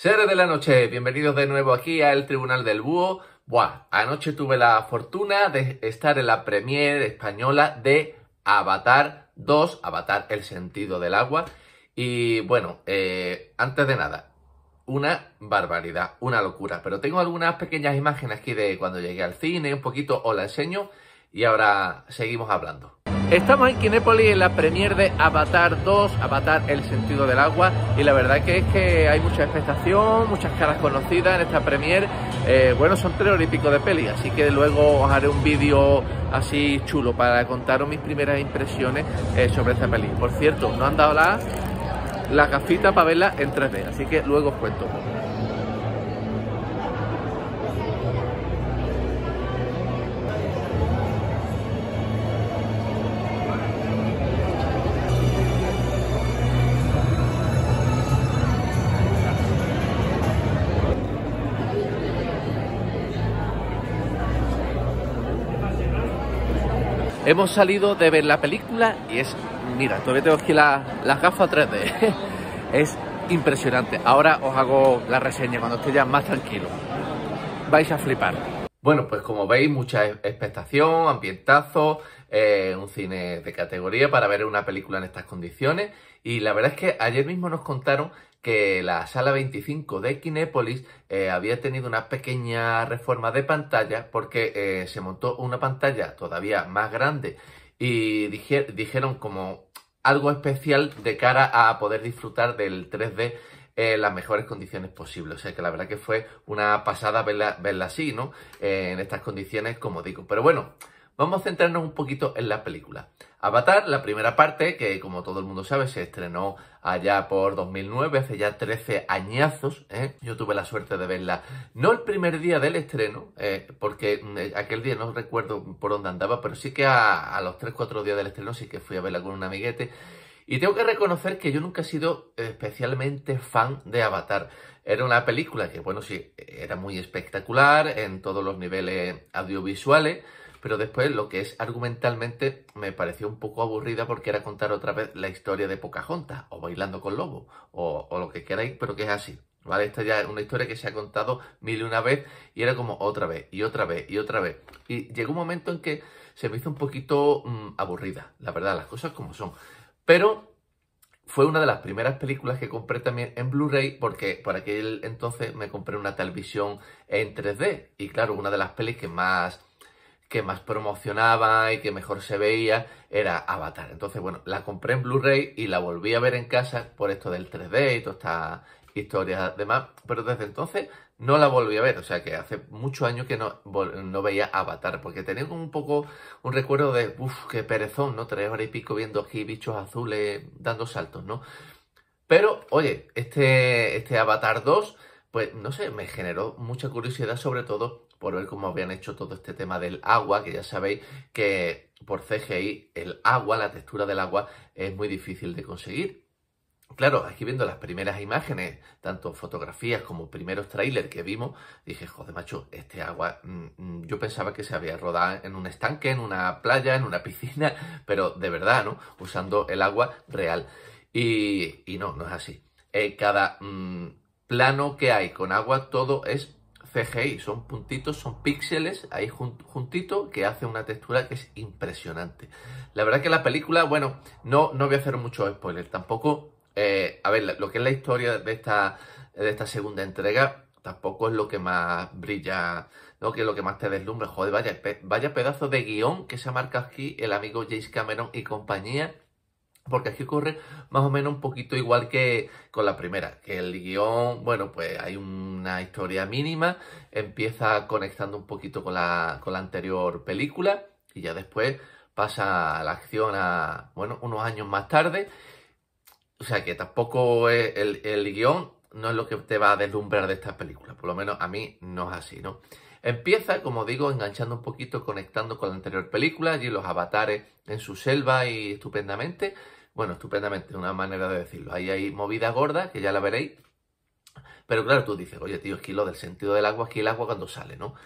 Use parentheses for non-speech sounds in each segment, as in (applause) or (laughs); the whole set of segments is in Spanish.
Seres de la noche, bienvenidos de nuevo aquí al Tribunal del Búho. Buah, anoche tuve la fortuna de estar en la premiere española de Avatar 2, Avatar el sentido del agua. Y bueno, eh, antes de nada, una barbaridad, una locura. Pero tengo algunas pequeñas imágenes aquí de cuando llegué al cine, un poquito os la enseño y ahora seguimos hablando. Estamos en Kinépolis en la premier de Avatar 2, Avatar El sentido del agua y la verdad que es que hay mucha expectación, muchas caras conocidas en esta premier. Eh, bueno, son tres olímpicos de peli, así que luego os haré un vídeo así chulo para contaros mis primeras impresiones eh, sobre esta peli. Por cierto, no han dado la, la cafita para verla en 3D, así que luego os cuento. Hemos salido de ver la película y es, mira, todavía tengo aquí las gafas 3D. (laughs) es impresionante. Ahora os hago la reseña cuando esté ya más tranquilo. Vais a flipar. Bueno, pues como veis, mucha e-, expectación, ambientazo, eh, un cine de categoría para ver una película en estas condiciones. Y la verdad es que ayer mismo nos contaron que la sala 25 de Kinépolis eh, había tenido una pequeña reforma de pantalla porque eh, se montó una pantalla todavía más grande y dijeron como algo especial de cara a poder disfrutar del 3D en las mejores condiciones posibles. O sea que la verdad que fue una pasada verla, verla así, ¿no? Eh, en estas condiciones, como digo. Pero bueno, vamos a centrarnos un poquito en la película. Avatar, la primera parte, que como todo el mundo sabe, se estrenó allá por 2009, hace ya 13 añazos. ¿eh? Yo tuve la suerte de verla, no el primer día del estreno, eh, porque mm, aquel día no recuerdo por dónde andaba, pero sí que a, a los 3-4 días del estreno sí que fui a verla con un amiguete. Y tengo que reconocer que yo nunca he sido especialmente fan de Avatar. Era una película que, bueno, sí, era muy espectacular en todos los niveles audiovisuales, pero después lo que es argumentalmente me pareció un poco aburrida porque era contar otra vez la historia de Pocahontas o Bailando con Lobo o, lo que queráis, pero que es así. ¿Vale? Esta ya es una historia que se ha contado mil y una vez y era como otra vez y otra vez y otra vez. Y llegó un momento en que se me hizo un poquito mm, aburrida, la verdad, las cosas como son. Pero fue una de las primeras películas que compré también en Blu-ray porque por aquel entonces me compré una televisión en 3D y claro, una de las pelis que más que más promocionaba y que mejor se veía era Avatar. Entonces, bueno, la compré en Blu-ray y la volví a ver en casa por esto del 3D y toda esta historia demás, pero desde entonces no la volví a ver, o sea que hace muchos años que no, no veía Avatar, porque tenía un poco un recuerdo de, uff, qué perezón, ¿no? Tres horas y pico viendo aquí bichos azules dando saltos, ¿no? Pero, oye, este, este Avatar 2 pues no sé, me generó mucha curiosidad sobre todo por ver cómo habían hecho todo este tema del agua, que ya sabéis que por CGI el agua, la textura del agua es muy difícil de conseguir. Claro, aquí viendo las primeras imágenes, tanto fotografías como primeros trailers que vimos, dije, joder, macho, este agua, mm, mm, yo pensaba que se había rodado en un estanque, en una playa, en una (laughs) piscina, pero de verdad, ¿no? Usando el agua real. Y, no, no es así. cada mm, plano que hay con agua, todo es CGI, son puntitos, son píxeles ahí juntito que hace una textura que es impresionante. La verdad que la película, bueno, no, no voy a hacer mucho spoilers, tampoco, eh, a ver, lo que es la historia de esta, de esta segunda entrega, tampoco es lo que más brilla, no que es lo que más te deslumbra, joder, vaya, vaya pedazo de guión que se marca aquí el amigo James Cameron y compañía porque aquí ocurre más o menos un poquito igual que con la primera, que el guión, bueno, pues hay una historia mínima, empieza conectando un poquito con la, anterior película y ya después pasa a la acción a, bueno, unos años más tarde. O sea que tampoco el, el guión no es lo que te va a deslumbrar de esta película, por lo menos a mí no es así, ¿no? Empieza, como digo, enganchando un poquito, conectando con la anterior película, Y los avatares en su selva y estupendamente. Bueno, estupendamente, una manera de decirlo. Ahí hay movidas gordas, que ya la veréis. Pero claro, tú dices, oye, tío, es que lo del sentido del agua, es que el agua cuando sale, ¿no?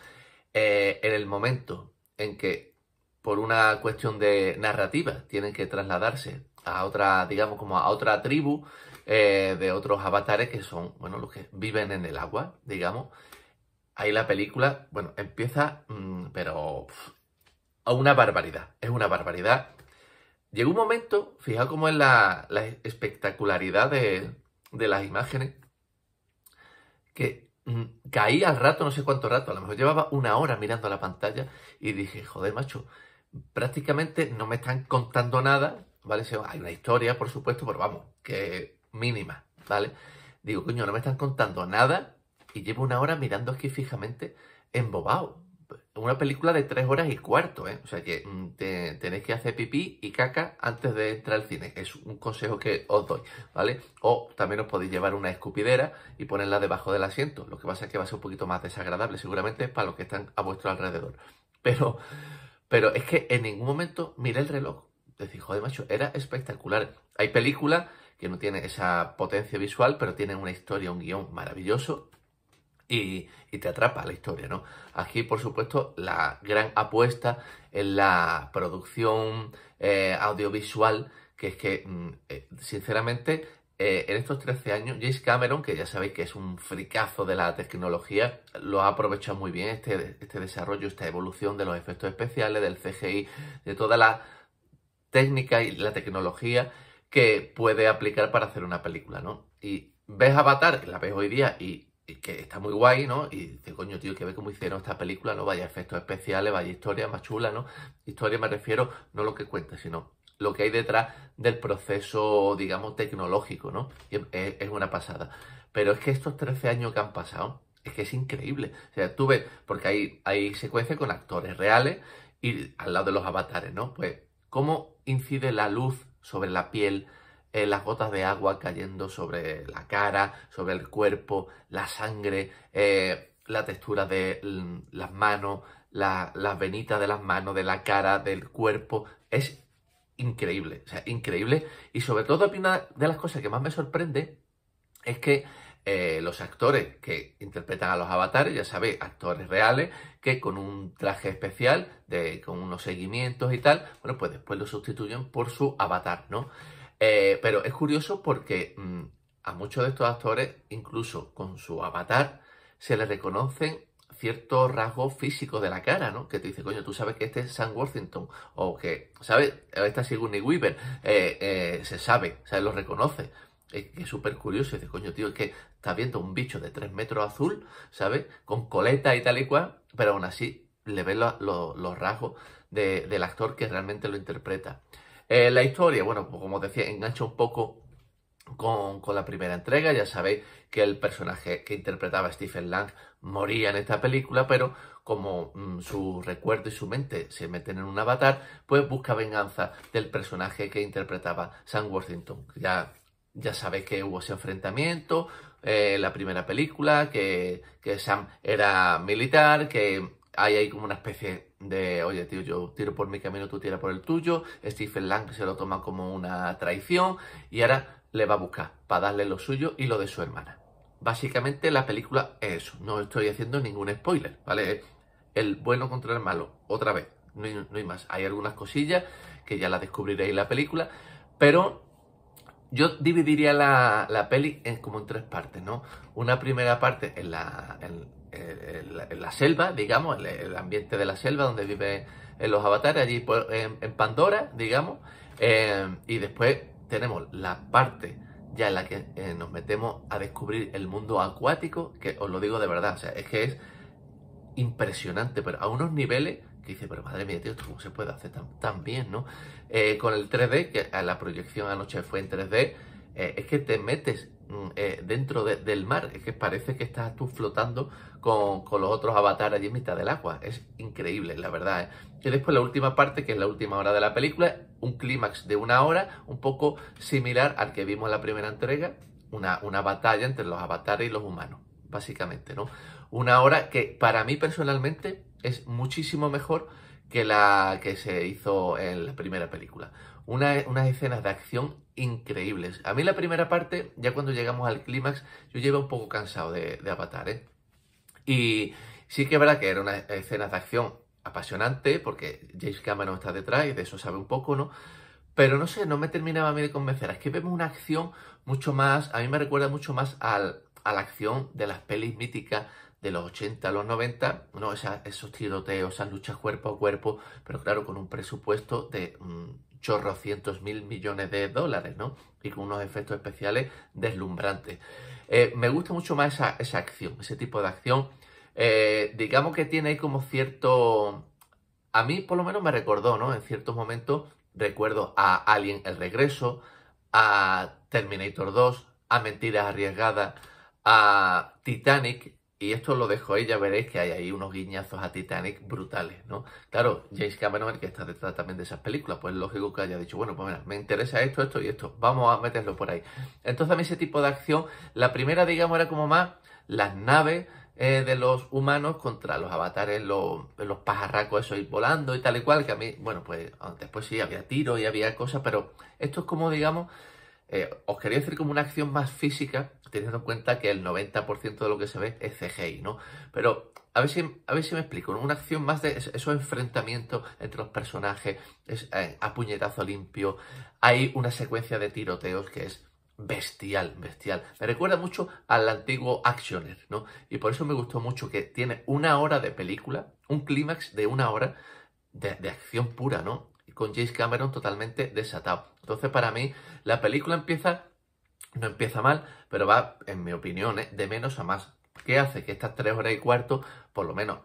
Eh, en el momento en que, por una cuestión de narrativa, tienen que trasladarse a otra, digamos, como a otra tribu eh, de otros avatares que son, bueno, los que viven en el agua, digamos. Ahí la película, bueno, empieza, mm, pero a una barbaridad. Es una barbaridad Llegó un momento, fijaos cómo es la, espectacularidad de, las imágenes, que mm, caí al rato, no sé cuánto rato, a lo mejor llevaba una hora mirando la pantalla y dije, joder, macho, prácticamente no me están contando nada, ¿vale? Hay una historia, por supuesto, pero vamos, que mínima, ¿vale? Digo, coño, no me están contando nada y llevo una hora mirando aquí fijamente, embobado, una película de tres horas y cuarto, ¿eh? O sea que mm, tenéis que hacer pipí y caca antes de entrar al cine. Es un consejo que os doy, ¿vale? O también os podéis llevar una escupidera y ponerla debajo del asiento. Lo que pasa es que va a ser un poquito más desagradable, seguramente, para los que están a vuestro alrededor. Pero, pero es que en ningún momento miré el reloj. decir, joder, macho, era espectacular. Hay películas que no tienen esa potencia visual, pero tienen una historia, un guión maravilloso y, te atrapa la historia, ¿no? Aquí, por supuesto, la gran apuesta en la producción eh, audiovisual, que es que, mm, eh, sinceramente, eh, en estos 13 años, James Cameron, que ya sabéis que es un fricazo de la tecnología, lo ha aprovechado muy bien este, este desarrollo, esta evolución de los efectos especiales, del CGI, de toda la técnica y la tecnología que puede aplicar para hacer una película, ¿no? Y ves Avatar, la ves hoy día y y que está muy guay, ¿no? Y dice, coño, tío, que ve cómo hicieron esta película, ¿no? Vaya efectos especiales, vaya historia más chula, ¿no? Historia me refiero, no lo que cuenta, sino lo que hay detrás del proceso, digamos, tecnológico, ¿no? es, una pasada. Pero es que estos 13 años que han pasado, es que es increíble. O sea, tú ves, porque hay, hay secuencias con actores reales y al lado de los avatares, ¿no? Pues, ¿cómo incide la luz sobre la piel? Eh, las gotas de agua cayendo sobre la cara, sobre el cuerpo, la sangre, eh, la textura de las manos, las venitas de las manos, de la cara, del cuerpo. Es increíble, o sea, increíble. Y sobre todo, una de las cosas que más me sorprende es que eh, los actores que interpretan a los avatares, ya sabéis, actores reales, que con un traje especial, de, con unos seguimientos y tal, bueno, pues después lo sustituyen por su avatar, ¿no? Eh, pero es curioso porque mm, a muchos de estos actores, incluso con su avatar, se les reconocen ciertos rasgos físicos de la cara, ¿no? Que te dice, coño, tú sabes que este es Sam Worthington, o que, ¿sabes? Esta Sigourney Weaver, eh, eh, se sabe, ¿sabes? Lo reconoce. Es que es súper curioso, dice, coño, tío, es que estás viendo un bicho de 3 metros azul, ¿sabes? Con coleta y tal y cual, pero aún así le ves los rasgos del actor que realmente lo interpreta. Eh, la historia, bueno, pues como decía, engancha un poco con, la primera entrega. Ya sabéis que el personaje que interpretaba Stephen Lang moría en esta película, pero como mm, su recuerdo y su mente se meten en un avatar, pues busca venganza del personaje que interpretaba Sam Worthington. Ya, ya sabéis que hubo ese enfrentamiento en eh, la primera película, que, que Sam era militar, que hay ahí como una especie de, oye, tío, yo tiro por mi camino, tú tira por el tuyo. Stephen Lang se lo toma como una traición y ahora le va a buscar para darle lo suyo y lo de su hermana. Básicamente la película es eso, no estoy haciendo ningún spoiler, ¿vale? El bueno contra el malo, otra vez, no hay, más. Hay algunas cosillas que ya las descubriréis en la película, pero yo dividiría la, la peli en, como en tres partes, ¿no? Una primera parte en la la, selva, digamos, el, ambiente de la selva donde viven eh, los avatares, allí en, Pandora, digamos. Eh, y después tenemos la parte ya en la que eh, nos metemos a descubrir el mundo acuático, que os lo digo de verdad, o sea, es que es impresionante, pero a unos niveles que dice, pero madre mía, tío, ¿cómo se puede hacer tan, bien, no? con el 3D, que la proyección anoche fue en 3D, es que te metes Mm, eh, dentro del mar. Es que parece que estás tú flotando con, los otros avatares allí en mitad del agua. Es increíble, la verdad. ¿eh? Y después la última parte, que es la última hora de la película, un clímax de una hora, un poco similar al que vimos en la primera entrega, una, batalla entre los avatares y los humanos, básicamente, ¿no? Una hora que para mí personalmente es muchísimo mejor que la que se hizo en la primera película. Una, unas escenas de acción increíbles. A mí la primera parte, ya cuando llegamos al clímax, yo llevo un poco cansado de, de Avatar, ¿eh? Y sí que es verdad que era una escena de acción apasionante, porque James Cameron está detrás y de eso sabe un poco, ¿no? Pero no sé, no me terminaba a mí de convencer. Es que vemos una acción mucho más, a mí me recuerda mucho más a la acción de las pelis míticas de los 80 a los 90, ¿no? esos tiroteos, esas luchas cuerpo a cuerpo, pero claro, con un presupuesto de... Mm, cientos mil millones de dólares, ¿no? Y con unos efectos especiales deslumbrantes. Eh, me gusta mucho más esa, acción, ese tipo de acción. Eh, digamos que tiene ahí como cierto... A mí por lo menos me recordó, ¿no? En ciertos momentos recuerdo a Alien El Regreso, a Terminator 2, a Mentiras Arriesgadas, a Titanic, y esto lo dejo ahí, ya veréis que hay ahí unos guiñazos a Titanic brutales, ¿no? Claro, James Cameron, que está detrás también de esas películas, pues es lógico que haya dicho, bueno, pues mira, me interesa esto, esto y esto, vamos a meterlo por ahí. Entonces a mí ese tipo de acción, la primera, digamos, era como más las naves eh, de los humanos contra los avatares, los, los pajarracos, eso, ir volando y tal y cual, que a mí, bueno, pues ah, después sí, había tiros y había cosas, pero esto es como, digamos, eh, os quería decir como una acción más física, teniendo en cuenta que el 90% de lo que se ve es CGI, ¿no? Pero a ver si, a ver si me explico, una acción más de esos enfrentamientos entre los personajes, eh, a puñetazo limpio, hay una secuencia de tiroteos que es bestial, bestial. Me recuerda mucho al antiguo Actioner, ¿no? Y por eso me gustó mucho que tiene una hora de película, un clímax de una hora de, acción pura, ¿no? Con James Cameron totalmente desatado. Entonces, para mí, la película empieza no empieza mal, pero va, en mi opinión, ¿eh? de menos a más. ¿Qué hace? Que estas tres horas y cuarto, por lo menos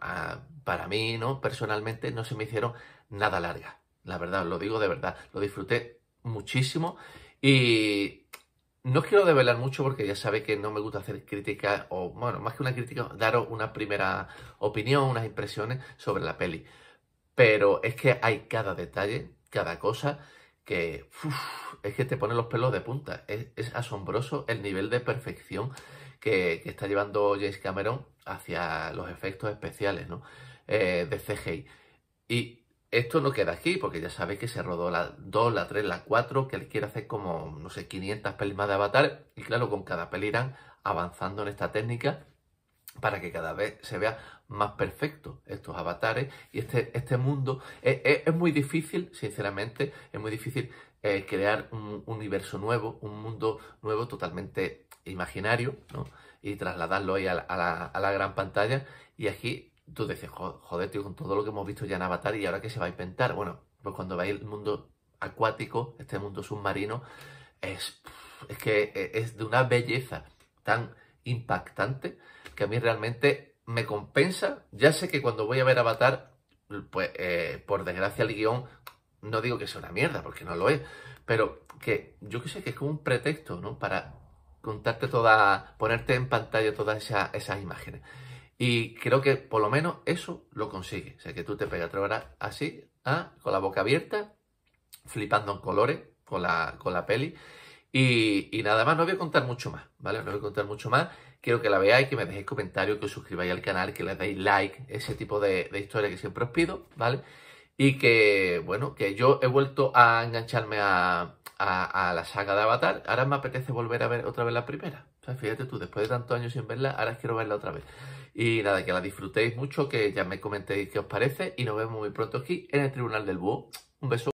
para mí, ¿no? Personalmente, no se me hicieron nada largas. La verdad, lo digo de verdad. Lo disfruté muchísimo y no os quiero develar mucho porque ya sabéis que no me gusta hacer críticas, o bueno, más que una crítica, daros una primera opinión, unas impresiones sobre la peli. Pero es que hay cada detalle, cada cosa que es que te pone los pelos de punta. Es, asombroso el nivel de perfección que, está llevando James Cameron hacia los efectos especiales eh, de CGI. Y esto no queda aquí, porque ya sabéis que se rodó la 2, la 3, la 4, que él quiere hacer como, no sé, 500 pelis más de Avatar. Y claro, con cada peli irán avanzando en esta técnica para que cada vez se vea más perfecto estos avatares y este, este mundo. Es, muy difícil, sinceramente, es muy difícil eh, crear un universo nuevo, un mundo nuevo totalmente imaginario, ¿no? Y trasladarlo ahí a la, gran pantalla. Y aquí tú dices, joder, tío, con todo lo que hemos visto ya en Avatar y ahora que se va a inventar. Bueno, pues cuando veis el mundo acuático, este mundo submarino, es, es que e, es de una belleza tan impactante que a mí realmente me compensa. Ya sé que cuando voy a ver Avatar, pues eh, por desgracia el guión, no digo que sea una mierda, porque no lo es, pero que yo que sé que es como un pretexto, ¿no? Para contarte toda, ponerte en pantalla todas esas imágenes. Y creo que por lo menos eso lo consigue. O sea, que tú te pegas otra hora así, ah, con la boca abierta, flipando en colores con la, con la peli. Y, nada más, no voy a contar mucho más, ¿vale? No voy a contar mucho más. Quiero que la veáis, que me dejéis comentarios, que os suscribáis al canal, que le deis like, ese tipo de, historia que siempre os pido, ¿vale? Y que, bueno, que yo he vuelto a engancharme a, a, la saga de Avatar. Ahora me apetece volver a ver otra vez la primera. O sea, fíjate tú, después de tantos años sin verla, ahora quiero verla otra vez. Y nada, que la disfrutéis mucho, que ya me comentéis qué os parece. Y nos vemos muy pronto aquí en el Tribunal del Búho. Un beso.